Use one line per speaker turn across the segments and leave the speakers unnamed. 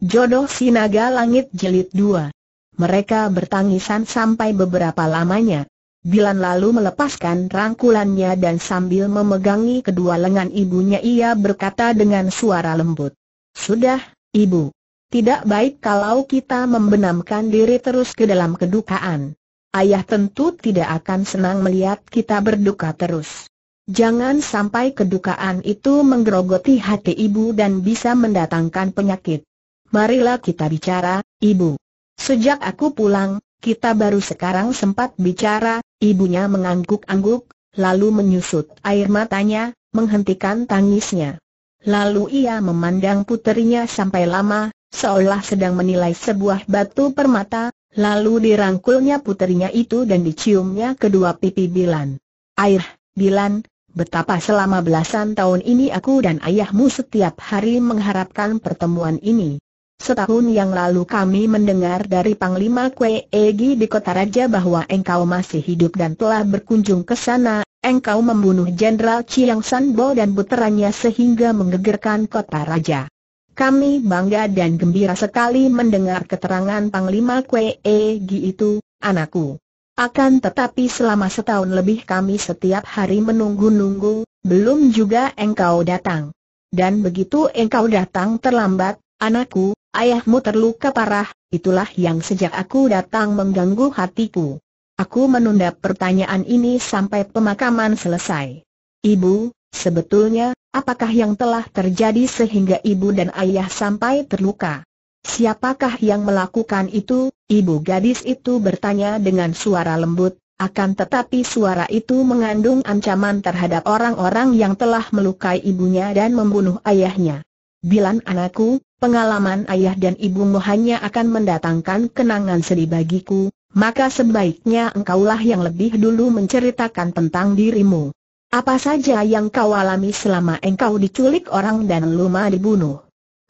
Jodoh Sinaga Langit Jelit 2 Mereka bertangisan sampai beberapa lamanya. Bilan lalu melepaskan rangkulannya dan sambil memegangi kedua lengan ibunya ia berkata dengan suara lembut. Sudah, ibu. Tidak baik kalau kita membenamkan diri terus ke dalam kedukaan. Ayah tentu tidak akan senang melihat kita berduka terus. Jangan sampai kedukaan itu menggerogoti hati ibu dan bisa mendatangkan penyakit. Marilah kita bicara, Ibu. Sejak aku pulang, kita baru sekarang sempat bicara, ibunya mengangguk-angguk, lalu menyusut air matanya, menghentikan tangisnya. Lalu ia memandang puterinya sampai lama, seolah sedang menilai sebuah batu permata, lalu dirangkulnya puterinya itu dan diciumnya kedua pipi Bilan. Air, Bilan, betapa selama belasan tahun ini aku dan ayahmu setiap hari mengharapkan pertemuan ini. Setahun yang lalu kami mendengar dari Panglima Kwe Egi di Kota Raja bahwa engkau masih hidup dan telah berkunjung ke sana, engkau membunuh Jenderal Chiang Sanbo dan puteranya sehingga menggegerkan Kota Raja. Kami bangga dan gembira sekali mendengar keterangan Panglima Kwe Egi itu, anakku. Akan tetapi selama setahun lebih kami setiap hari menunggu-nunggu, belum juga engkau datang. Dan begitu engkau datang terlambat, anakku, Ayahmu terluka parah, itulah yang sejak aku datang mengganggu hatiku. Aku menunda pertanyaan ini sampai pemakaman selesai. Ibu, sebetulnya, apakah yang telah terjadi sehingga ibu dan ayah sampai terluka? Siapakah yang melakukan itu? Ibu gadis itu bertanya dengan suara lembut, akan tetapi suara itu mengandung ancaman terhadap orang-orang yang telah melukai ibunya dan membunuh ayahnya. Bilan anakku, pengalaman ayah dan ibumu hanya akan mendatangkan kenangan sedih bagiku, maka sebaiknya engkaulah yang lebih dulu menceritakan tentang dirimu. Apa saja yang kau alami selama engkau diculik orang dan luma dibunuh?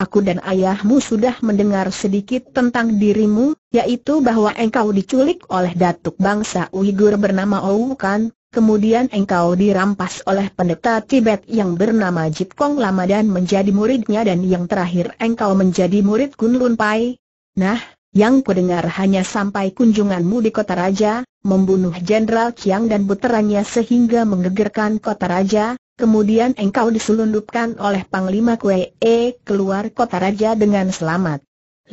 Aku dan ayahmu sudah mendengar sedikit tentang dirimu, yaitu bahwa engkau diculik oleh datuk bangsa Uighur bernama Oukan, Kemudian engkau dirampas oleh pendeta Tibet yang bernama Jit Kong Lama dan menjadi muridnya dan yang terakhir engkau menjadi murid Kun Lun Pai. Nah, yang kudengar hanya sampai kunjunganmu di kota raja, membunuh Jenderal Chiang dan puterannya sehingga menggegerkan kota raja, kemudian engkau diselundupkan oleh Panglima Kue E keluar kota raja dengan selamat.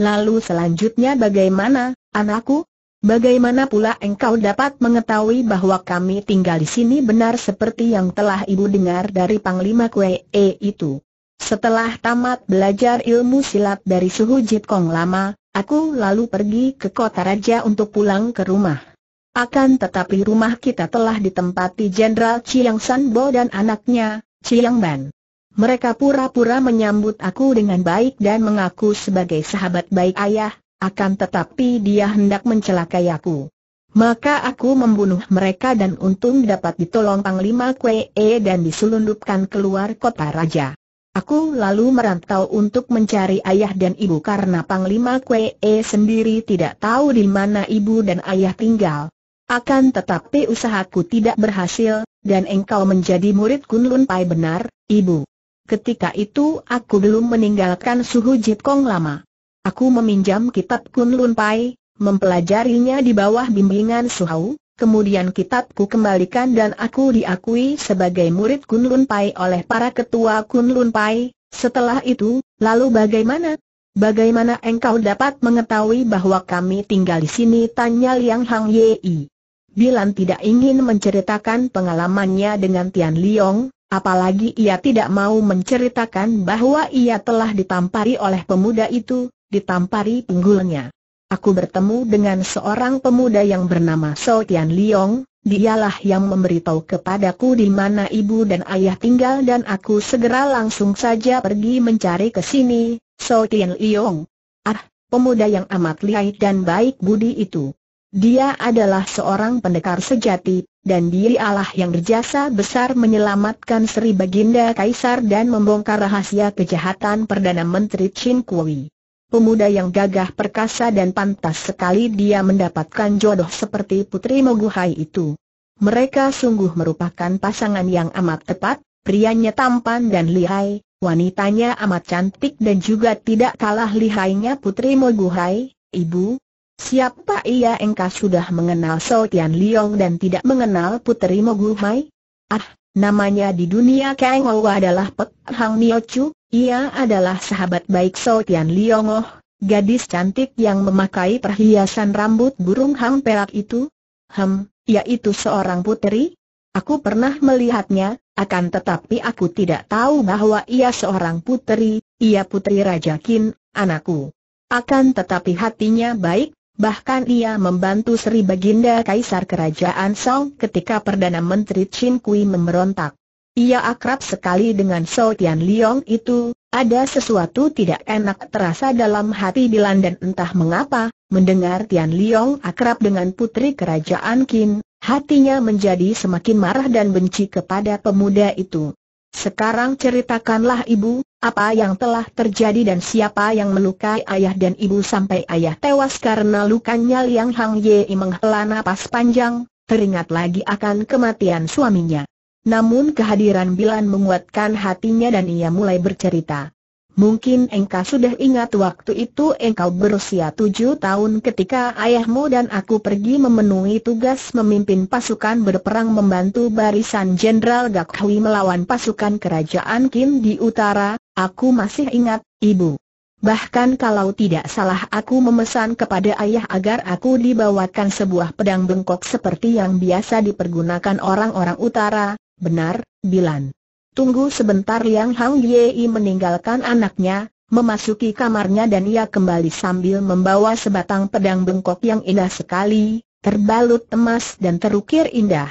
Lalu selanjutnya bagaimana, anakku? Bagaimana pula engkau dapat mengetahui bahwa kami tinggal di sini benar seperti yang telah ibu dengar dari Panglima Kue e itu? Setelah tamat belajar ilmu silat dari suhu Jit Kong lama, aku lalu pergi ke kota raja untuk pulang ke rumah. Akan tetapi rumah kita telah ditempati Jenderal Chiang Bo dan anaknya, Chiang Ban. Mereka pura-pura menyambut aku dengan baik dan mengaku sebagai sahabat baik ayah, akan tetapi dia hendak mencelakai aku. Maka aku membunuh mereka dan untung dapat ditolong Panglima Kwee e dan diselundupkan keluar kota raja. Aku lalu merantau untuk mencari ayah dan ibu karena Panglima Kwee e sendiri tidak tahu di mana ibu dan ayah tinggal. Akan tetapi usahaku tidak berhasil, dan engkau menjadi murid Kunlun Pai benar, ibu. Ketika itu aku belum meninggalkan suhu Kong lama. Aku meminjam kitab Kunlun Pai, mempelajarinya di bawah bimbingan Suhau, kemudian kitabku kembalikan dan aku diakui sebagai murid Kunlun Pai oleh para ketua Kunlun Pai. Setelah itu, lalu bagaimana? Bagaimana engkau dapat mengetahui bahwa kami tinggal di sini? Tanya Liang Hang Yei. Bilan tidak ingin menceritakan pengalamannya dengan Tian Liong, apalagi ia tidak mau menceritakan bahwa ia telah ditampari oleh pemuda itu, ditampari pinggulnya. Aku bertemu dengan seorang pemuda yang bernama So Tian Liong, dialah yang memberitahu kepadaku di mana ibu dan ayah tinggal dan aku segera langsung saja pergi mencari ke sini, So Tian Liong. Ah, pemuda yang amat lihai dan baik budi itu. Dia adalah seorang pendekar sejati, dan dialah yang berjasa besar menyelamatkan Sri Baginda Kaisar dan membongkar rahasia kejahatan Perdana Menteri Chin Kui pemuda yang gagah perkasa dan pantas sekali dia mendapatkan jodoh seperti Putri Moguhai itu. Mereka sungguh merupakan pasangan yang amat tepat, prianya tampan dan lihai, wanitanya amat cantik dan juga tidak kalah lihainya Putri Moguhai, ibu. Siapa ia engkau sudah mengenal Tian Liong dan tidak mengenal Putri Moguhai? Ah, namanya di dunia Kang Owa adalah Pek Hang Mio ia adalah sahabat baik Sol Tian Liongoh, gadis cantik yang memakai perhiasan rambut burung hang perak itu. Hem, yaitu seorang putri? Aku pernah melihatnya, akan tetapi aku tidak tahu bahwa ia seorang putri, ia putri Raja Kin, anakku. Akan tetapi hatinya baik, bahkan ia membantu Sri Baginda Kaisar Kerajaan Song ketika Perdana Menteri Chin Kui memberontak. Ia akrab sekali dengan Sou Tian Liong itu, ada sesuatu tidak enak terasa dalam hati Bilan dan entah mengapa, mendengar Tian Liong akrab dengan putri kerajaan Qin, hatinya menjadi semakin marah dan benci kepada pemuda itu. Sekarang ceritakanlah ibu, apa yang telah terjadi dan siapa yang melukai ayah dan ibu sampai ayah tewas karena lukanya Liang Hang Yei menghela napas panjang, teringat lagi akan kematian suaminya. Namun kehadiran Bilan menguatkan hatinya dan ia mulai bercerita. Mungkin engkau sudah ingat waktu itu engkau berusia tujuh tahun ketika ayahmu dan aku pergi memenuhi tugas memimpin pasukan berperang membantu barisan Jenderal Gak Hui melawan pasukan kerajaan Kim di utara, aku masih ingat, ibu. Bahkan kalau tidak salah aku memesan kepada ayah agar aku dibawakan sebuah pedang bengkok seperti yang biasa dipergunakan orang-orang utara, Benar, Bilan. Tunggu sebentar Liang Hang Yei meninggalkan anaknya, memasuki kamarnya dan ia kembali sambil membawa sebatang pedang bengkok yang indah sekali, terbalut emas dan terukir indah.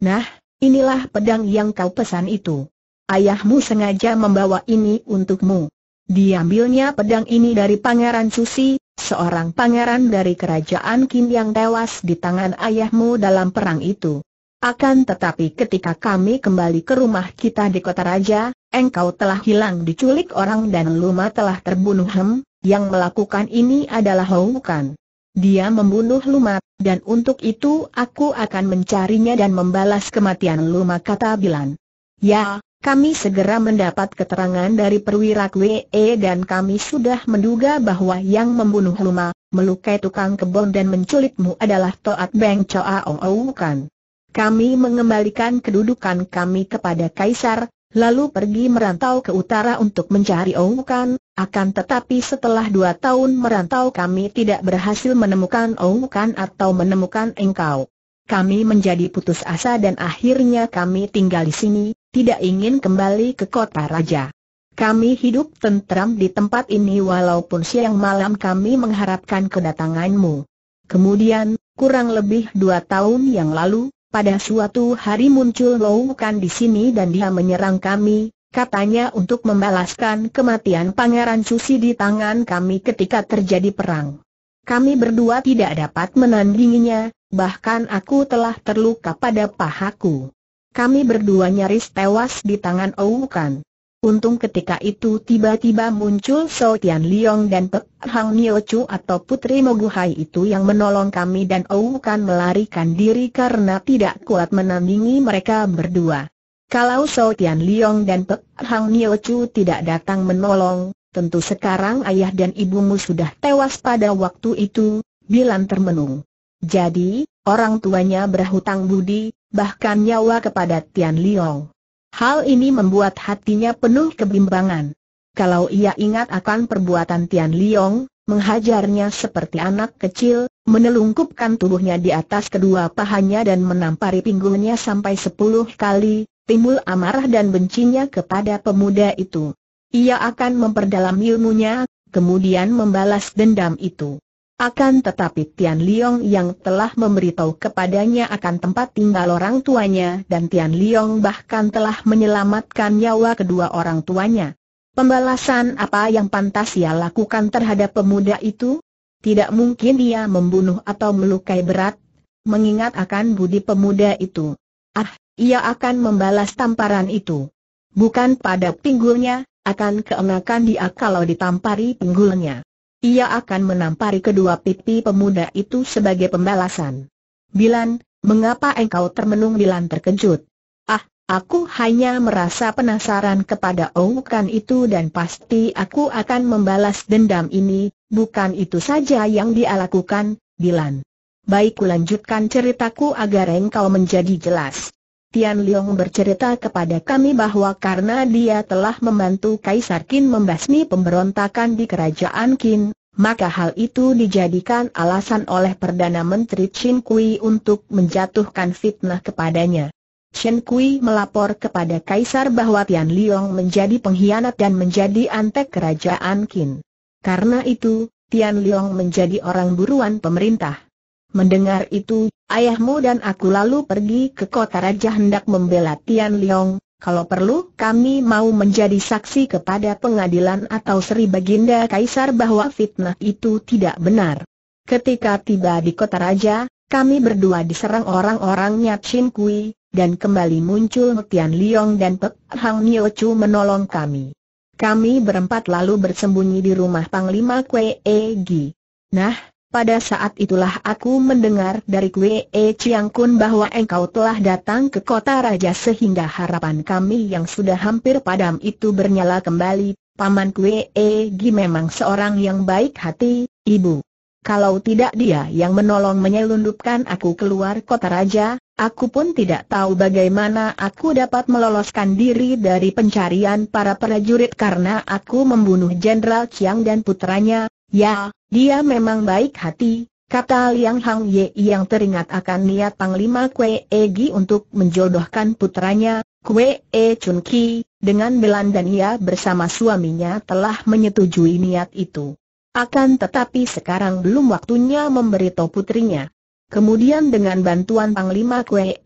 Nah, inilah pedang yang kau pesan itu. Ayahmu sengaja membawa ini untukmu. Diambilnya pedang ini dari Pangeran Susi, seorang pangeran dari kerajaan Kim yang tewas di tangan ayahmu dalam perang itu. Akan tetapi ketika kami kembali ke rumah kita di kota raja, engkau telah hilang diculik orang dan Luma telah terbunuh Hem, yang melakukan ini adalah Houkan. Dia membunuh Luma, dan untuk itu aku akan mencarinya dan membalas kematian Luma kata Bilan. Ya, kami segera mendapat keterangan dari perwira WE e dan kami sudah menduga bahwa yang membunuh Luma, melukai tukang kebun dan menculikmu adalah Toat Beng Choa Ong Oukan. Kami mengembalikan kedudukan kami kepada Kaisar, lalu pergi merantau ke utara untuk mencari Omukan. akan tetapi setelah dua tahun merantau kami tidak berhasil menemukan Omukan atau menemukan engkau. Kami menjadi putus asa dan akhirnya kami tinggal di sini, tidak ingin kembali ke kota raja. Kami hidup tentram di tempat ini walaupun siang malam kami mengharapkan kedatanganmu. Kemudian, kurang lebih dua tahun yang lalu, pada suatu hari muncul Lowukan di sini dan dia menyerang kami, katanya untuk membalaskan kematian Pangeran Susi di tangan kami ketika terjadi perang. Kami berdua tidak dapat menandinginya, bahkan aku telah terluka pada pahaku. Kami berdua nyaris tewas di tangan Oukan. Untung ketika itu tiba-tiba muncul So Tian Liong dan Pek Hang Nio Chu atau Putri Moguhai itu yang menolong kami dan Ou kan melarikan diri karena tidak kuat menandingi mereka berdua. Kalau So Tian Liong dan Pek Hang Nio Chu tidak datang menolong, tentu sekarang ayah dan ibumu sudah tewas pada waktu itu, bilang termenung. Jadi, orang tuanya berhutang budi, bahkan nyawa kepada Tian Liong. Hal ini membuat hatinya penuh kebimbangan. Kalau ia ingat akan perbuatan Tian Liong, menghajarnya seperti anak kecil, menelungkupkan tubuhnya di atas kedua pahanya dan menampari pinggulnya sampai sepuluh kali, timbul amarah dan bencinya kepada pemuda itu. Ia akan memperdalam ilmunya, kemudian membalas dendam itu. Akan tetapi Tian Liong yang telah memberitahu kepadanya akan tempat tinggal orang tuanya dan Tian Liong bahkan telah menyelamatkan nyawa kedua orang tuanya. Pembalasan apa yang pantas ia lakukan terhadap pemuda itu? Tidak mungkin ia membunuh atau melukai berat, mengingat akan budi pemuda itu. Ah, ia akan membalas tamparan itu. Bukan pada pinggulnya, akan keenakan dia kalau ditampari pinggulnya. Ia akan menampari kedua pipi pemuda itu sebagai pembalasan. Bilan, mengapa engkau termenung Bilan terkejut? Ah, aku hanya merasa penasaran kepada owukan itu dan pasti aku akan membalas dendam ini, bukan itu saja yang dia lakukan, Bilan. Baik kulanjutkan ceritaku agar engkau menjadi jelas. Tian Liang bercerita kepada kami bahwa karena dia telah membantu Kaisar Qin membasmi pemberontakan di kerajaan Qin, maka hal itu dijadikan alasan oleh Perdana Menteri Chin Kui untuk menjatuhkan fitnah kepadanya. Chen Kui melapor kepada Kaisar bahwa Tian Liang menjadi pengkhianat dan menjadi antek kerajaan Qin. Karena itu, Tian Liang menjadi orang buruan pemerintah. Mendengar itu, ayahmu dan aku lalu pergi ke kota raja hendak membela Tian Liang. Kalau perlu, kami mau menjadi saksi kepada pengadilan atau Sri Baginda Kaisar bahwa fitnah itu tidak benar. Ketika tiba di kota raja, kami berdua diserang orang-orang Nyat Shin Kui, dan kembali muncul Tian Liang dan Pek Hang Nio Chu menolong kami. Kami berempat lalu bersembunyi di rumah Panglima Kwe Egi. Nah, pada saat itulah aku mendengar dari Kwe e Chiang Kun bahwa engkau telah datang ke kota raja sehingga harapan kami yang sudah hampir padam itu bernyala kembali. Paman Kwe e Gi memang seorang yang baik hati, ibu. Kalau tidak dia yang menolong menyelundupkan aku keluar kota raja, Aku pun tidak tahu bagaimana aku dapat meloloskan diri dari pencarian para prajurit karena aku membunuh Jenderal Chiang dan putranya. Ya, dia memang baik hati, kata Liang Hang Ye yang teringat akan niat Panglima Kwe Egi untuk menjodohkan putranya, Kwe E Chun Ki, dengan Belan dan ia bersama suaminya telah menyetujui niat itu. Akan tetapi sekarang belum waktunya memberitahu putrinya. Kemudian dengan bantuan Panglima Kue,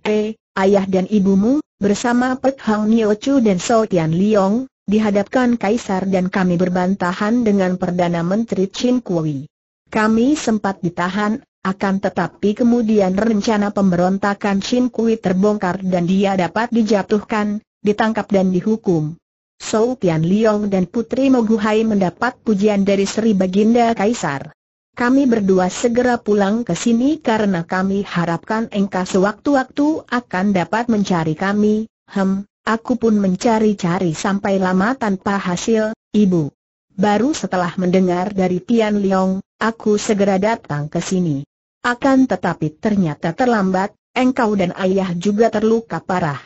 ayah dan ibumu, bersama Pek Hang Nio Chu dan So Tian Liong, dihadapkan Kaisar dan kami berbantahan dengan Perdana Menteri Chin Kui. Kami sempat ditahan, akan tetapi kemudian rencana pemberontakan Chin Kui terbongkar dan dia dapat dijatuhkan, ditangkap dan dihukum. So Tian Liong dan Putri Moguhai mendapat pujian dari Sri Baginda Kaisar. Kami berdua segera pulang ke sini karena kami harapkan engkau sewaktu-waktu akan dapat mencari kami. Hem, aku pun mencari-cari sampai lama tanpa hasil, ibu. Baru setelah mendengar dari Tian Liong, aku segera datang ke sini. Akan tetapi ternyata terlambat, engkau dan ayah juga terluka parah.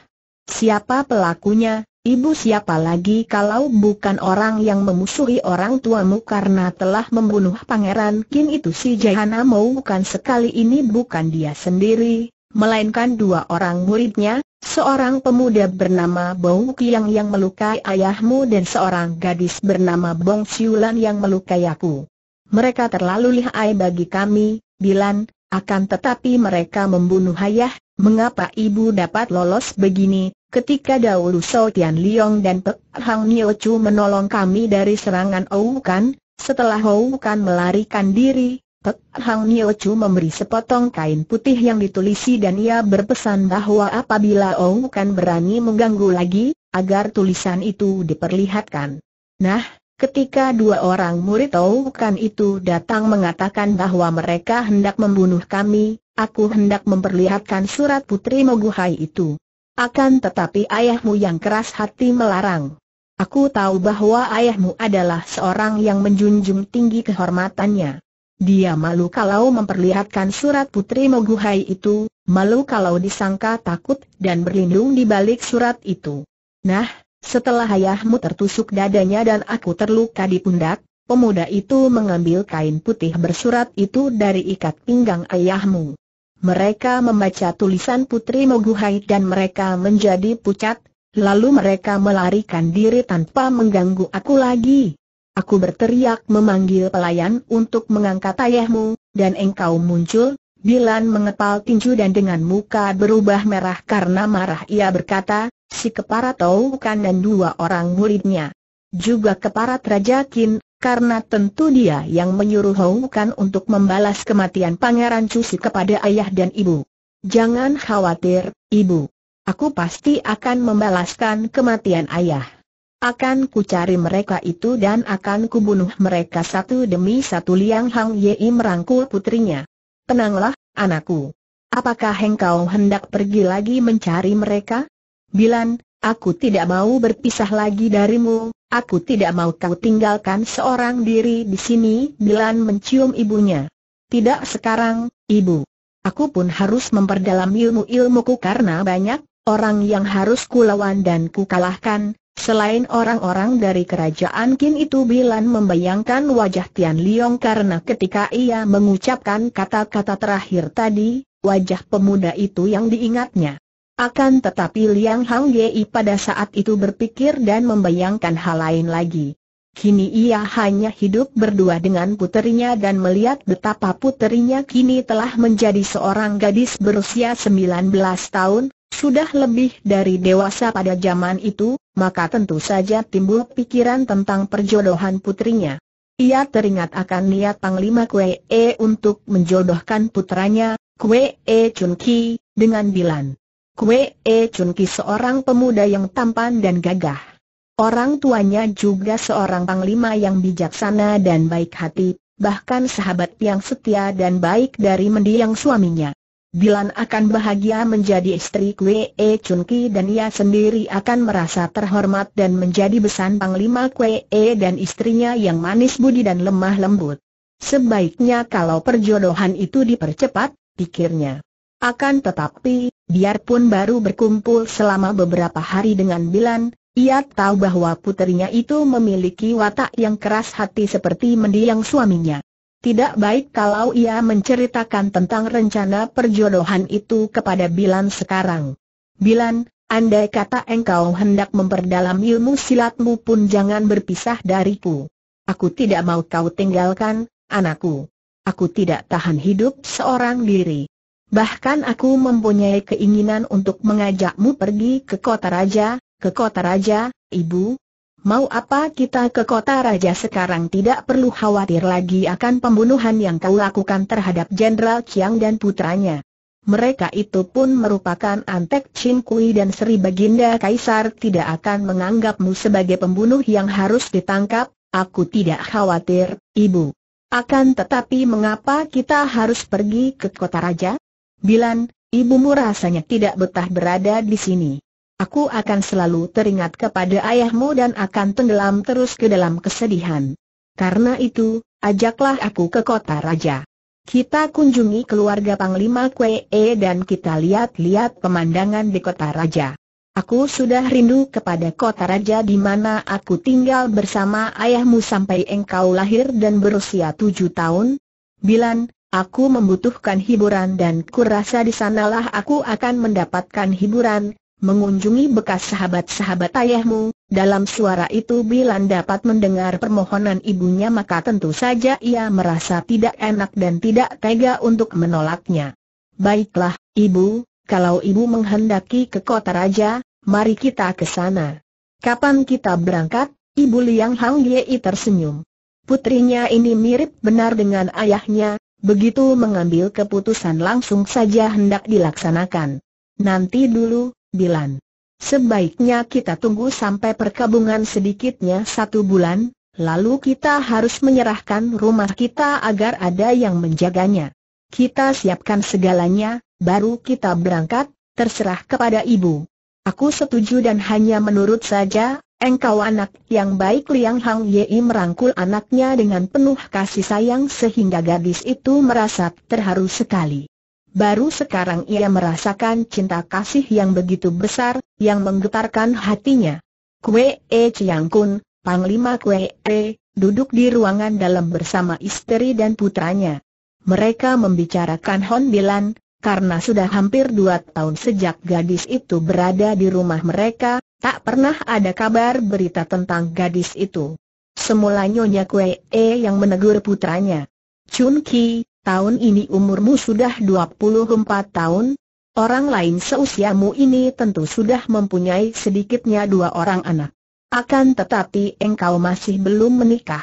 Siapa pelakunya, Ibu siapa lagi kalau bukan orang yang memusuhi orang tuamu karena telah membunuh pangeran Kin itu si mau bukan sekali ini bukan dia sendiri, melainkan dua orang muridnya, seorang pemuda bernama Bong Kiang yang melukai ayahmu dan seorang gadis bernama Bong Siulan yang melukai aku. Mereka terlalu lihai bagi kami, Bilan, akan tetapi mereka membunuh ayah, mengapa ibu dapat lolos begini, Ketika dahulu Sao Tian Liong dan Pek Hang Nio Chu menolong kami dari serangan Oukan, setelah Oukan melarikan diri, Pek Hang Nio Chu memberi sepotong kain putih yang ditulisi dan ia berpesan bahwa apabila Oukan berani mengganggu lagi, agar tulisan itu diperlihatkan. Nah, ketika dua orang murid Oukan itu datang mengatakan bahwa mereka hendak membunuh kami, aku hendak memperlihatkan surat Putri Moguhai itu. Akan tetapi ayahmu yang keras hati melarang. Aku tahu bahwa ayahmu adalah seorang yang menjunjung tinggi kehormatannya. Dia malu kalau memperlihatkan surat putri Moguhai itu, malu kalau disangka takut dan berlindung di balik surat itu. Nah, setelah ayahmu tertusuk dadanya dan aku terluka di pundak, pemuda itu mengambil kain putih bersurat itu dari ikat pinggang ayahmu. Mereka membaca tulisan Putri Moguhai dan mereka menjadi pucat, lalu mereka melarikan diri tanpa mengganggu aku lagi. Aku berteriak memanggil pelayan untuk mengangkat ayahmu, dan engkau muncul, Bilan mengepal tinju dan dengan muka berubah merah karena marah ia berkata, si tahu bukan dan dua orang muridnya. Juga keparat Raja Kin, karena tentu dia yang menyuruh Houkan untuk membalas kematian Pangeran Cusi kepada ayah dan ibu. Jangan khawatir, ibu. Aku pasti akan membalaskan kematian ayah. Akan kucari mereka itu dan akan kubunuh mereka satu demi satu Liang Hang Yei merangkul putrinya. Tenanglah, anakku. Apakah engkau hendak pergi lagi mencari mereka? Bilan, Aku tidak mau berpisah lagi darimu, aku tidak mau kau tinggalkan seorang diri di sini, Dilan mencium ibunya. Tidak sekarang, ibu. Aku pun harus memperdalam ilmu-ilmuku karena banyak orang yang harus kulawan dan kukalahkan, Selain orang-orang dari kerajaan Qin itu Bilan membayangkan wajah Tian Liang karena ketika ia mengucapkan kata-kata terakhir tadi, wajah pemuda itu yang diingatnya. Akan tetapi Liang Hang Yei pada saat itu berpikir dan membayangkan hal lain lagi. Kini ia hanya hidup berdua dengan puterinya dan melihat betapa puterinya kini telah menjadi seorang gadis berusia 19 tahun, sudah lebih dari dewasa pada zaman itu, maka tentu saja timbul pikiran tentang perjodohan putrinya. Ia teringat akan niat Panglima Kue E untuk menjodohkan putranya, Kue E Chun Ki, dengan Dilan. Kue E Chun Ki seorang pemuda yang tampan dan gagah. Orang tuanya juga seorang panglima yang bijaksana dan baik hati, bahkan sahabat yang setia dan baik dari mendiang suaminya. Bilan akan bahagia menjadi istri Kwe E Chun Ki dan ia sendiri akan merasa terhormat dan menjadi besan Panglima Kwe E dan istrinya yang manis budi dan lemah lembut. Sebaiknya kalau perjodohan itu dipercepat, pikirnya. Akan tetapi, biarpun baru berkumpul selama beberapa hari dengan Bilan, ia tahu bahwa puterinya itu memiliki watak yang keras hati seperti mendiang suaminya. Tidak baik kalau ia menceritakan tentang rencana perjodohan itu kepada Bilan sekarang. Bilan, andai kata engkau hendak memperdalam ilmu silatmu pun jangan berpisah dariku. Aku tidak mau kau tinggalkan, anakku. Aku tidak tahan hidup seorang diri. Bahkan aku mempunyai keinginan untuk mengajakmu pergi ke kota raja, ke kota raja, ibu. Mau apa kita ke kota raja sekarang tidak perlu khawatir lagi akan pembunuhan yang kau lakukan terhadap Jenderal Chiang dan putranya. Mereka itu pun merupakan antek Chin Kui dan Sri Baginda Kaisar tidak akan menganggapmu sebagai pembunuh yang harus ditangkap, aku tidak khawatir, ibu. Akan tetapi mengapa kita harus pergi ke kota raja? Bilan, ibumu rasanya tidak betah berada di sini. Aku akan selalu teringat kepada ayahmu dan akan tenggelam terus ke dalam kesedihan. Karena itu, ajaklah aku ke kota raja. Kita kunjungi keluarga Panglima Kwee dan kita lihat-lihat pemandangan di kota raja. Aku sudah rindu kepada kota raja di mana aku tinggal bersama ayahmu sampai engkau lahir dan berusia tujuh tahun. Bilan, Aku membutuhkan hiburan dan kurasa di sanalah aku akan mendapatkan hiburan, mengunjungi bekas sahabat-sahabat ayahmu, dalam suara itu Bilan dapat mendengar permohonan ibunya maka tentu saja ia merasa tidak enak dan tidak tega untuk menolaknya. Baiklah, ibu, kalau ibu menghendaki ke kota raja, mari kita ke sana. Kapan kita berangkat? Ibu Liang Hang Yei tersenyum. Putrinya ini mirip benar dengan ayahnya, begitu mengambil keputusan langsung saja hendak dilaksanakan. Nanti dulu, Bilan. Sebaiknya kita tunggu sampai perkabungan sedikitnya satu bulan, lalu kita harus menyerahkan rumah kita agar ada yang menjaganya. Kita siapkan segalanya, baru kita berangkat, terserah kepada ibu. Aku setuju dan hanya menurut saja, Engkau anak yang baik Liang Hang Yei merangkul anaknya dengan penuh kasih sayang sehingga gadis itu merasa terharu sekali. Baru sekarang ia merasakan cinta kasih yang begitu besar, yang menggetarkan hatinya. Kue E Chiang Kun, Panglima Kue E, duduk di ruangan dalam bersama istri dan putranya. Mereka membicarakan Hon Bilan, karena sudah hampir dua tahun sejak gadis itu berada di rumah mereka, tak pernah ada kabar berita tentang gadis itu. Semula Nyonya Kuee yang menegur putranya. Chun Ki, tahun ini umurmu sudah 24 tahun, orang lain seusiamu ini tentu sudah mempunyai sedikitnya dua orang anak. Akan tetapi engkau masih belum menikah.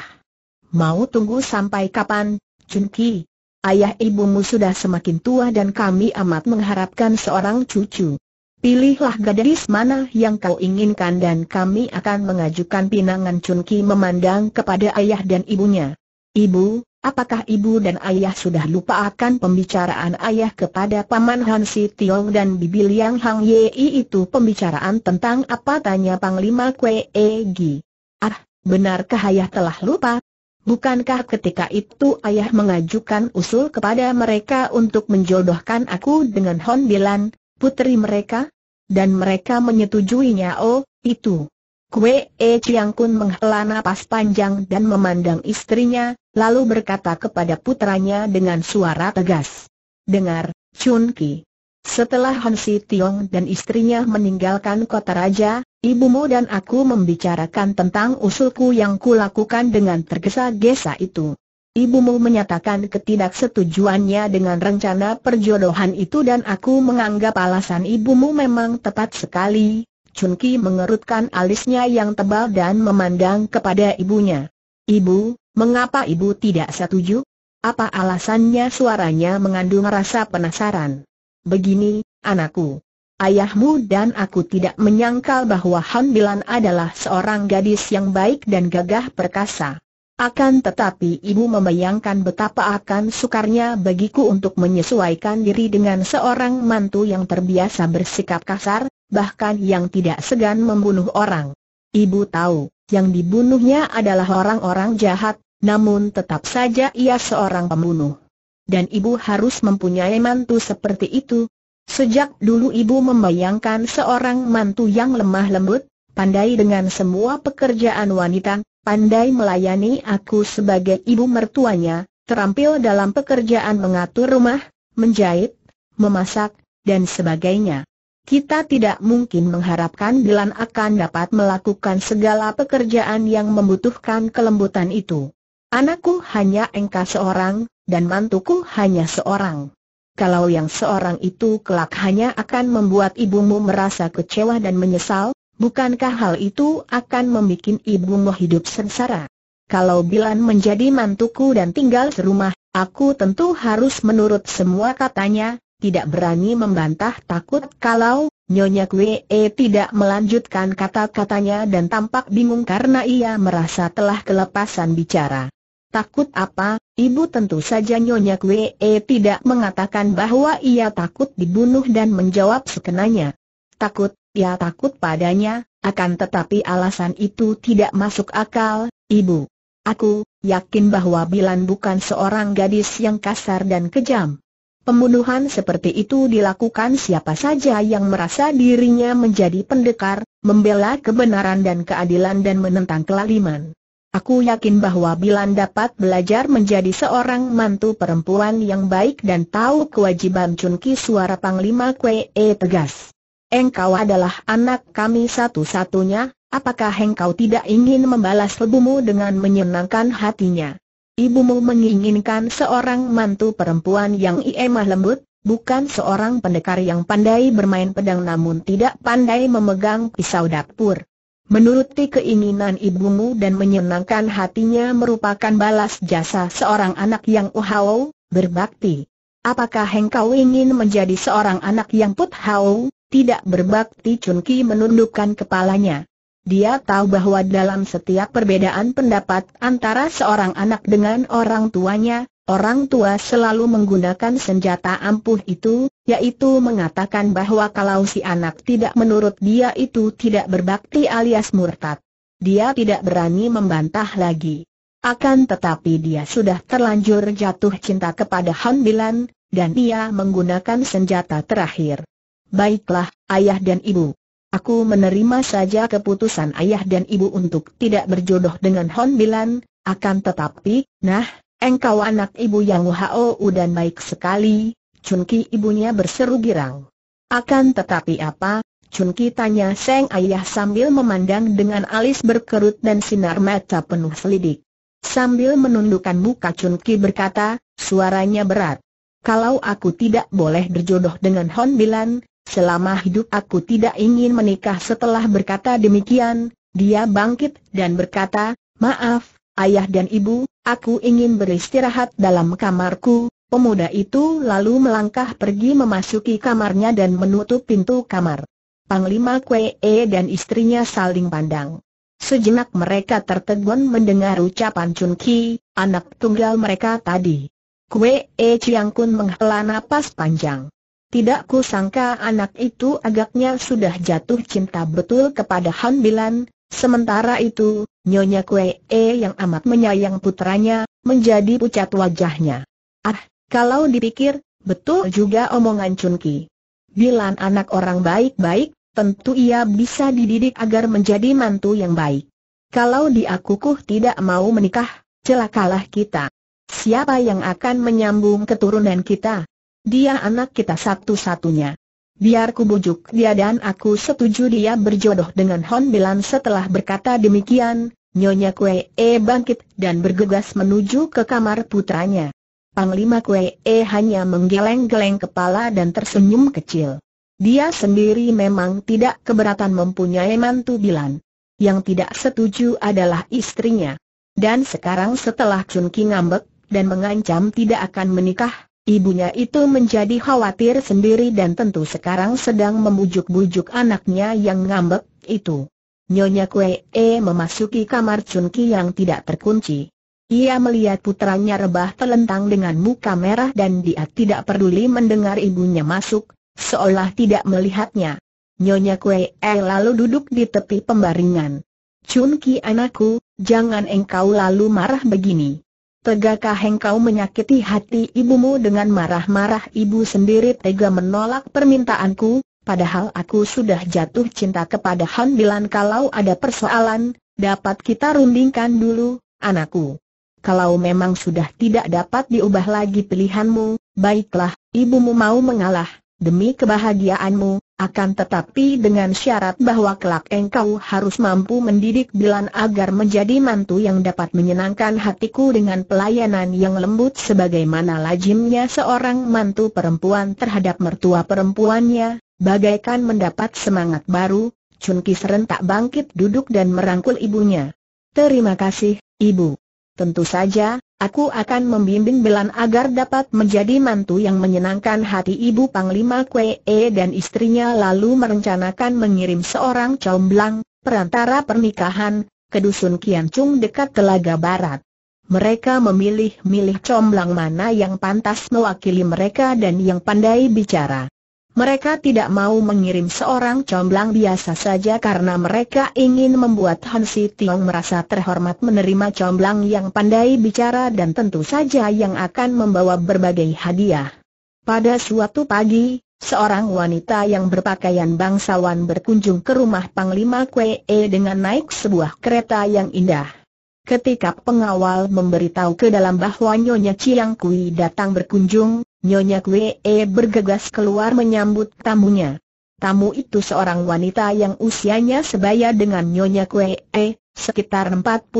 Mau tunggu sampai kapan, Chun Ki? Ayah ibumu sudah semakin tua dan kami amat mengharapkan seorang cucu. Pilihlah gadis mana yang kau inginkan dan kami akan mengajukan pinangan Chunki memandang kepada ayah dan ibunya. Ibu, apakah ibu dan ayah sudah lupa akan pembicaraan ayah kepada Paman Han Si Tiong dan Bibi Liang Hang Ye itu pembicaraan tentang apa tanya Panglima Kwe Egi? Gi. Ah, benarkah ayah telah lupa? Bukankah ketika itu ayah mengajukan usul kepada mereka untuk menjodohkan aku dengan Hon Bilan, putri mereka? Dan mereka menyetujuinya oh, itu. Kue E Chiang Kun menghela napas panjang dan memandang istrinya, lalu berkata kepada putranya dengan suara tegas. Dengar, Chun Ki. Setelah Hon Si Tiong dan istrinya meninggalkan kota raja, Ibumu dan aku membicarakan tentang usulku yang kulakukan dengan tergesa-gesa itu. Ibumu menyatakan ketidaksetujuannya dengan rencana perjodohan itu dan aku menganggap alasan ibumu memang tepat sekali. Chun Ki mengerutkan alisnya yang tebal dan memandang kepada ibunya. Ibu, mengapa ibu tidak setuju? Apa alasannya suaranya mengandung rasa penasaran? Begini, anakku ayahmu dan aku tidak menyangkal bahwa Han Bilan adalah seorang gadis yang baik dan gagah perkasa. Akan tetapi ibu membayangkan betapa akan sukarnya bagiku untuk menyesuaikan diri dengan seorang mantu yang terbiasa bersikap kasar, bahkan yang tidak segan membunuh orang. Ibu tahu, yang dibunuhnya adalah orang-orang jahat, namun tetap saja ia seorang pembunuh. Dan ibu harus mempunyai mantu seperti itu, Sejak dulu ibu membayangkan seorang mantu yang lemah lembut, pandai dengan semua pekerjaan wanita, pandai melayani aku sebagai ibu mertuanya, terampil dalam pekerjaan mengatur rumah, menjahit, memasak, dan sebagainya. Kita tidak mungkin mengharapkan Dilan akan dapat melakukan segala pekerjaan yang membutuhkan kelembutan itu. Anakku hanya engkau seorang, dan mantuku hanya seorang. Kalau yang seorang itu kelak hanya akan membuat ibumu merasa kecewa dan menyesal, bukankah hal itu akan membuat ibumu hidup sengsara? Kalau Bilan menjadi mantuku dan tinggal serumah, aku tentu harus menurut semua katanya, tidak berani membantah takut kalau Nyonya Kwee e tidak melanjutkan kata-katanya dan tampak bingung karena ia merasa telah kelepasan bicara. Takut apa, ibu tentu saja Nyonya Kwee eh, tidak mengatakan bahwa ia takut dibunuh dan menjawab sekenanya. Takut, ia ya takut padanya, akan tetapi alasan itu tidak masuk akal, ibu. Aku, yakin bahwa Bilan bukan seorang gadis yang kasar dan kejam. Pembunuhan seperti itu dilakukan siapa saja yang merasa dirinya menjadi pendekar, membela kebenaran dan keadilan dan menentang kelaliman. Aku yakin bahwa Bilan dapat belajar menjadi seorang mantu perempuan yang baik dan tahu kewajiban Chunki suara Panglima Kwee e tegas. Engkau adalah anak kami satu-satunya, apakah engkau tidak ingin membalas lebumu dengan menyenangkan hatinya? Ibumu menginginkan seorang mantu perempuan yang iemah lembut, bukan seorang pendekar yang pandai bermain pedang namun tidak pandai memegang pisau dapur. Menuruti keinginan ibumu dan menyenangkan hatinya merupakan balas jasa seorang anak yang uhau, berbakti. Apakah engkau ingin menjadi seorang anak yang puthau, tidak berbakti Chun menundukkan kepalanya. Dia tahu bahwa dalam setiap perbedaan pendapat antara seorang anak dengan orang tuanya, Orang tua selalu menggunakan senjata ampuh itu, yaitu mengatakan bahwa kalau si anak tidak menurut dia itu tidak berbakti alias murtad. Dia tidak berani membantah lagi. Akan tetapi dia sudah terlanjur jatuh cinta kepada Han Bilan, dan ia menggunakan senjata terakhir. Baiklah, ayah dan ibu. Aku menerima saja keputusan ayah dan ibu untuk tidak berjodoh dengan Hon Bilan, akan tetapi, nah, Engkau anak ibu yang Hou dan baik sekali, Chunki ibunya berseru girang. Akan tetapi apa? Chunki tanya Seng Ayah sambil memandang dengan alis berkerut dan sinar mata penuh selidik. Sambil menundukkan muka Chunki berkata, suaranya berat. Kalau aku tidak boleh berjodoh dengan Hon Bilan, selama hidup aku tidak ingin menikah setelah berkata demikian, dia bangkit dan berkata, maaf, ayah dan ibu, aku ingin beristirahat dalam kamarku. Pemuda itu lalu melangkah pergi memasuki kamarnya dan menutup pintu kamar. Panglima Kwee e dan istrinya saling pandang. Sejenak mereka tertegun mendengar ucapan Chun Ki, anak tunggal mereka tadi. Kue E Chiang Kun menghela napas panjang. Tidak kusangka anak itu agaknya sudah jatuh cinta betul kepada Han Bilan, Sementara itu, Nyonya Kue e yang amat menyayang putranya, menjadi pucat wajahnya. Ah, kalau dipikir, betul juga omongan Chun Ki. Bila anak orang baik-baik, tentu ia bisa dididik agar menjadi mantu yang baik. Kalau dia kukuh tidak mau menikah, celakalah kita. Siapa yang akan menyambung keturunan kita? Dia anak kita satu-satunya. Biar ku bujuk dia dan aku setuju dia berjodoh dengan Hon Bilan setelah berkata demikian, Nyonya Kue E bangkit dan bergegas menuju ke kamar putranya. Panglima Kue E hanya menggeleng-geleng kepala dan tersenyum kecil. Dia sendiri memang tidak keberatan mempunyai mantu Bilan. Yang tidak setuju adalah istrinya. Dan sekarang setelah Chun Ki ngambek dan mengancam tidak akan menikah, Ibunya itu menjadi khawatir sendiri dan tentu sekarang sedang membujuk-bujuk anaknya yang ngambek itu. Nyonya Kwee e memasuki kamar Chun Ki yang tidak terkunci. Ia melihat putranya rebah telentang dengan muka merah dan dia tidak peduli mendengar ibunya masuk, seolah tidak melihatnya. Nyonya Kwee e lalu duduk di tepi pembaringan. Chun Ki anakku, jangan engkau lalu marah begini. Tegakah engkau menyakiti hati ibumu dengan marah-marah ibu sendiri tega menolak permintaanku, padahal aku sudah jatuh cinta kepada Han Bilan kalau ada persoalan, dapat kita rundingkan dulu, anakku. Kalau memang sudah tidak dapat diubah lagi pilihanmu, baiklah, ibumu mau mengalah, demi kebahagiaanmu, akan tetapi dengan syarat bahwa kelak engkau harus mampu mendidik Dilan agar menjadi mantu yang dapat menyenangkan hatiku dengan pelayanan yang lembut sebagaimana lazimnya seorang mantu perempuan terhadap mertua perempuannya, bagaikan mendapat semangat baru, Chun Ki serentak bangkit duduk dan merangkul ibunya. Terima kasih, Ibu. Tentu saja, aku akan membimbing Belan agar dapat menjadi mantu yang menyenangkan hati Ibu Panglima Kwee e dan istrinya lalu merencanakan mengirim seorang comblang, perantara pernikahan, ke Dusun Kiancung dekat Telaga Barat. Mereka memilih-milih comblang mana yang pantas mewakili mereka dan yang pandai bicara. Mereka tidak mau mengirim seorang comblang biasa saja karena mereka ingin membuat Hansi Tiong merasa terhormat menerima comblang yang pandai bicara dan tentu saja yang akan membawa berbagai hadiah. Pada suatu pagi, seorang wanita yang berpakaian bangsawan berkunjung ke rumah Panglima Kwee dengan naik sebuah kereta yang indah. Ketika pengawal memberitahu ke dalam bahwa Nyonya Chiang Kui datang berkunjung, Nyonya Kwe e bergegas keluar menyambut tamunya. Tamu itu seorang wanita yang usianya sebaya dengan Nyonya Kwe, e, sekitar 45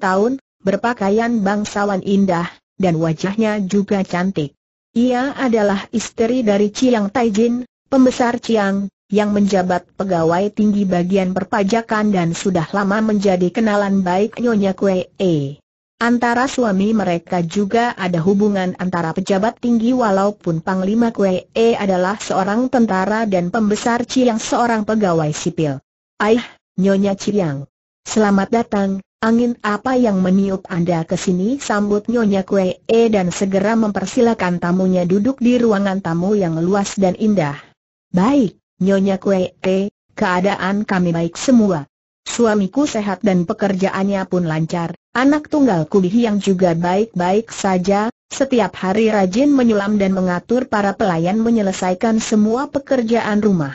tahun, berpakaian bangsawan indah, dan wajahnya juga cantik. Ia adalah istri dari Chiang Taijin, pembesar Chiang, yang menjabat pegawai tinggi bagian perpajakan dan sudah lama menjadi kenalan baik Nyonya Kwe. E. Antara suami mereka juga ada hubungan antara pejabat tinggi walaupun Panglima Kue e adalah seorang tentara dan pembesar Chiang seorang pegawai sipil. Aih, Nyonya Chiang. Selamat datang, angin apa yang meniup Anda ke sini sambut Nyonya Kue e dan segera mempersilakan tamunya duduk di ruangan tamu yang luas dan indah. Baik, Nyonya Kue e, keadaan kami baik semua. Suamiku sehat dan pekerjaannya pun lancar Anak tunggal Kudihi yang juga baik-baik saja, setiap hari rajin menyulam dan mengatur para pelayan menyelesaikan semua pekerjaan rumah.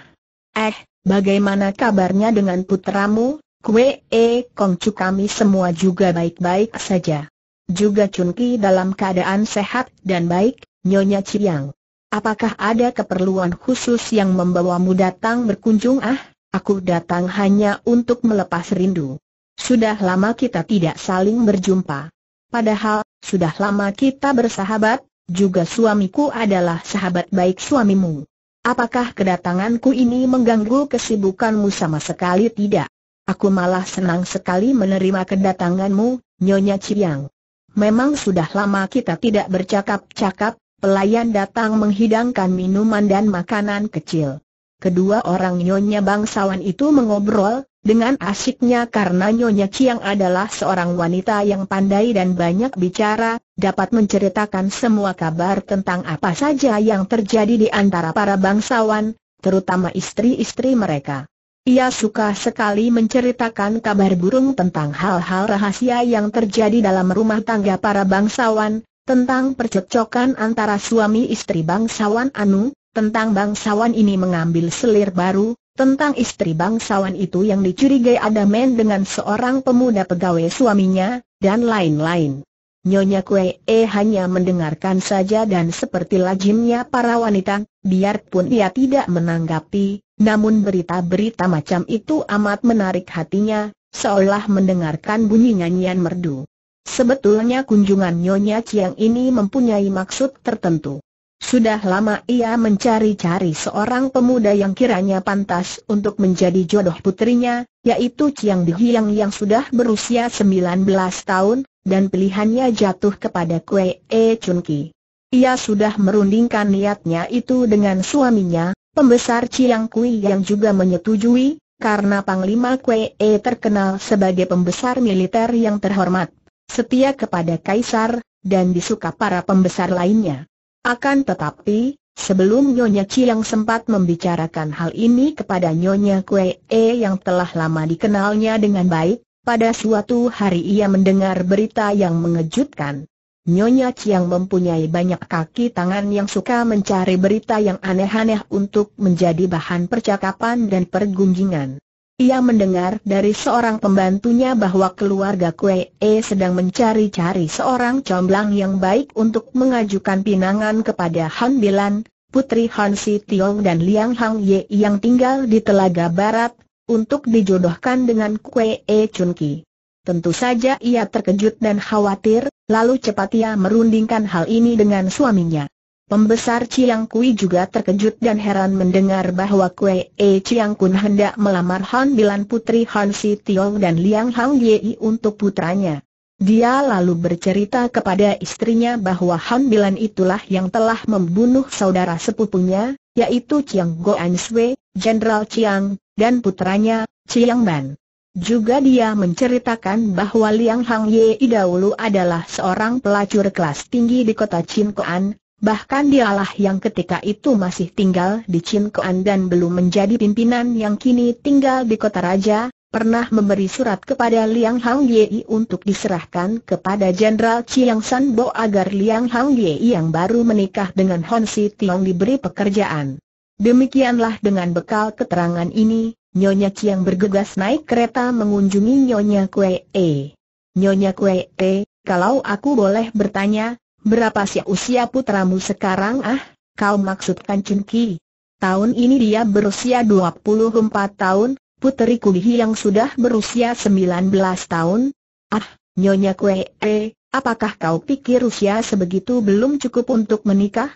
Eh, bagaimana kabarnya dengan putramu, Kue E Kongcu kami semua juga baik-baik saja. Juga Chunki dalam keadaan sehat dan baik, Nyonya Chiang. Apakah ada keperluan khusus yang membawamu datang berkunjung ah? Aku datang hanya untuk melepas rindu. Sudah lama kita tidak saling berjumpa. Padahal, sudah lama kita bersahabat, juga suamiku adalah sahabat baik suamimu. Apakah kedatanganku ini mengganggu kesibukanmu sama sekali tidak? Aku malah senang sekali menerima kedatanganmu, Nyonya Ciang. Memang sudah lama kita tidak bercakap-cakap, pelayan datang menghidangkan minuman dan makanan kecil. Kedua orang Nyonya bangsawan itu mengobrol, dengan asiknya karena Nyonya Chiang adalah seorang wanita yang pandai dan banyak bicara, dapat menceritakan semua kabar tentang apa saja yang terjadi di antara para bangsawan, terutama istri-istri mereka. Ia suka sekali menceritakan kabar burung tentang hal-hal rahasia yang terjadi dalam rumah tangga para bangsawan, tentang percekcokan antara suami istri bangsawan Anu, tentang bangsawan ini mengambil selir baru, tentang istri bangsawan itu yang dicurigai ada men dengan seorang pemuda pegawai suaminya, dan lain-lain. Nyonya Kue eh, hanya mendengarkan saja dan seperti lazimnya para wanita, biarpun ia tidak menanggapi, namun berita-berita macam itu amat menarik hatinya, seolah mendengarkan bunyi nyanyian merdu. Sebetulnya kunjungan Nyonya Chiang ini mempunyai maksud tertentu. Sudah lama ia mencari-cari seorang pemuda yang kiranya pantas untuk menjadi jodoh putrinya, yaitu Chiang Dihiang yang sudah berusia 19 tahun, dan pilihannya jatuh kepada Kue E Chun Ia sudah merundingkan niatnya itu dengan suaminya, pembesar Chiang Kui yang juga menyetujui, karena Panglima Kue E terkenal sebagai pembesar militer yang terhormat, setia kepada Kaisar, dan disuka para pembesar lainnya. Akan tetapi, sebelum Nyonya Chiang sempat membicarakan hal ini kepada Nyonya Kue E yang telah lama dikenalnya dengan baik, pada suatu hari ia mendengar berita yang mengejutkan. Nyonya Chiang mempunyai banyak kaki tangan yang suka mencari berita yang aneh-aneh untuk menjadi bahan percakapan dan pergunjingan. Ia mendengar dari seorang pembantunya bahwa keluarga Kue E sedang mencari-cari seorang comblang yang baik untuk mengajukan pinangan kepada Han Bilan, putri Han Si Tiong dan Liang Hang Ye yang tinggal di Telaga Barat, untuk dijodohkan dengan Kue E Chun Ki. Tentu saja ia terkejut dan khawatir, lalu cepat ia merundingkan hal ini dengan suaminya. Pembesar Chiang Kui juga terkejut dan heran mendengar bahwa Kue E Chiang Kun hendak melamar Han Bilan Putri Han Si Tiong dan Liang Hang Yei untuk putranya. Dia lalu bercerita kepada istrinya bahwa Han Bilan itulah yang telah membunuh saudara sepupunya, yaitu Chiang Go An Sui, Jenderal Chiang, dan putranya, Chiang Ban. Juga dia menceritakan bahwa Liang Hang Yei dahulu adalah seorang pelacur kelas tinggi di kota Koan, Bahkan dialah yang ketika itu masih tinggal di Koan dan belum menjadi pimpinan yang kini tinggal di kota raja, pernah memberi surat kepada Liang Hang Yei untuk diserahkan kepada Jenderal Chiang San Bo agar Liang Hang Yei yang baru menikah dengan Hon Si Tiong diberi pekerjaan. Demikianlah dengan bekal keterangan ini, Nyonya Chiang bergegas naik kereta mengunjungi Nyonya Kuei. E. Nyonya Kuei, e, kalau aku boleh bertanya, Berapa sih usia putramu sekarang ah? Kau maksudkan Chun Ki? Tahun ini dia berusia 24 tahun, puteri Kulihi yang sudah berusia 19 tahun. Ah, Nyonya Kue, eh, apakah kau pikir usia sebegitu belum cukup untuk menikah?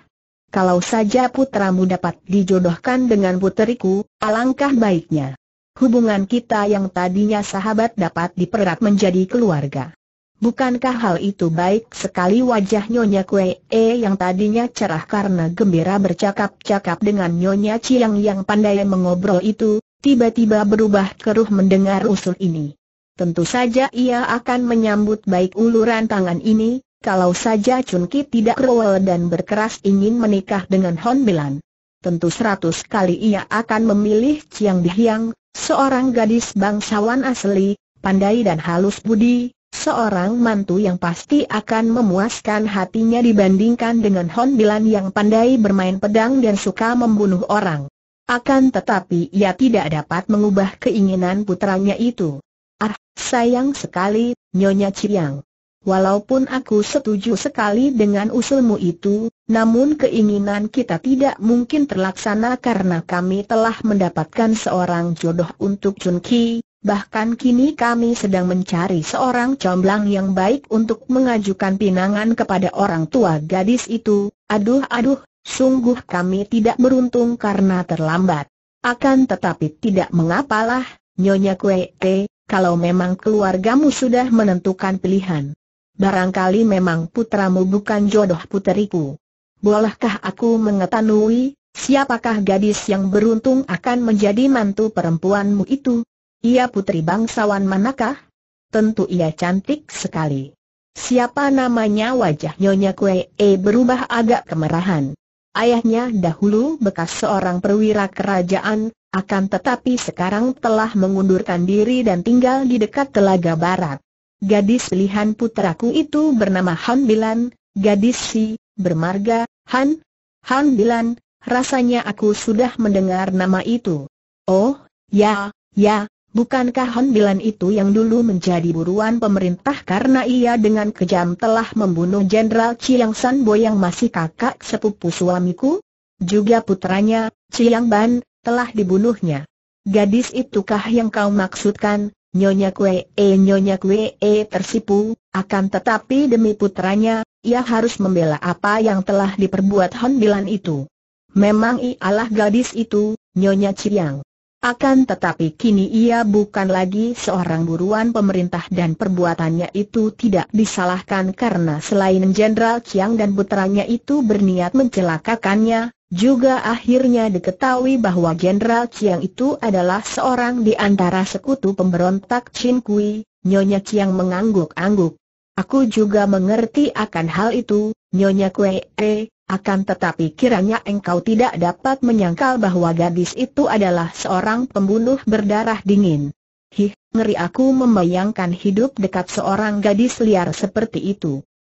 Kalau saja putramu dapat dijodohkan dengan puteriku, alangkah baiknya. Hubungan kita yang tadinya sahabat dapat dipererat menjadi keluarga. Bukankah hal itu baik sekali wajah Nyonya Kue e, yang tadinya cerah karena gembira bercakap-cakap dengan Nyonya Chiang yang pandai mengobrol itu, tiba-tiba berubah keruh mendengar usul ini. Tentu saja ia akan menyambut baik uluran tangan ini, kalau saja Chun Ki tidak rewel dan berkeras ingin menikah dengan Hon Bilan. Tentu seratus kali ia akan memilih Chiang Dihyang, seorang gadis bangsawan asli, pandai dan halus budi, seorang mantu yang pasti akan memuaskan hatinya dibandingkan dengan Honbilan yang pandai bermain pedang dan suka membunuh orang. Akan tetapi ia tidak dapat mengubah keinginan putranya itu. Ah, sayang sekali, Nyonya Ciang. Walaupun aku setuju sekali dengan usulmu itu, namun keinginan kita tidak mungkin terlaksana karena kami telah mendapatkan seorang jodoh untuk Chun Ki, Bahkan kini kami sedang mencari seorang comblang yang baik untuk mengajukan pinangan kepada orang tua gadis itu. Aduh aduh, sungguh kami tidak beruntung karena terlambat. Akan tetapi tidak mengapalah, Nyonya Kwee kalau memang keluargamu sudah menentukan pilihan. Barangkali memang putramu bukan jodoh puteriku. Bolehkah aku mengetahui siapakah gadis yang beruntung akan menjadi mantu perempuanmu itu? Ia putri bangsawan manakah? Tentu ia cantik sekali. Siapa namanya wajah Nyonya Kue E berubah agak kemerahan. Ayahnya dahulu bekas seorang perwira kerajaan, akan tetapi sekarang telah mengundurkan diri dan tinggal di dekat Telaga Barat. Gadis pilihan putraku itu bernama Han Bilan, gadis si, bermarga, Han, Han Bilan, rasanya aku sudah mendengar nama itu. Oh, ya, ya, Bukankah Hon Bilan itu yang dulu menjadi buruan pemerintah karena ia dengan kejam telah membunuh Jenderal Chiang San Bo yang masih kakak sepupu suamiku? Juga putranya, Chiang Ban, telah dibunuhnya. Gadis itukah yang kau maksudkan? Nyonya Kue eh, Nyonya Kue E tersipu, akan tetapi demi putranya, ia harus membela apa yang telah diperbuat Hon Bilan itu. Memang ialah gadis itu, Nyonya Chiang. Akan tetapi kini ia bukan lagi seorang buruan pemerintah dan perbuatannya itu tidak disalahkan karena selain Jenderal Chiang dan putranya itu berniat mencelakakannya, juga akhirnya diketahui bahwa Jenderal Chiang itu adalah seorang di antara sekutu pemberontak Chin Kui, Nyonya Chiang mengangguk-angguk. Aku juga mengerti akan hal itu, Nyonya Kuei, akan tetapi kiranya engkau tidak dapat menyangkal bahwa gadis itu adalah seorang pembunuh berdarah dingin. Hih, ngeri aku membayangkan hidup dekat seorang gadis liar seperti itu.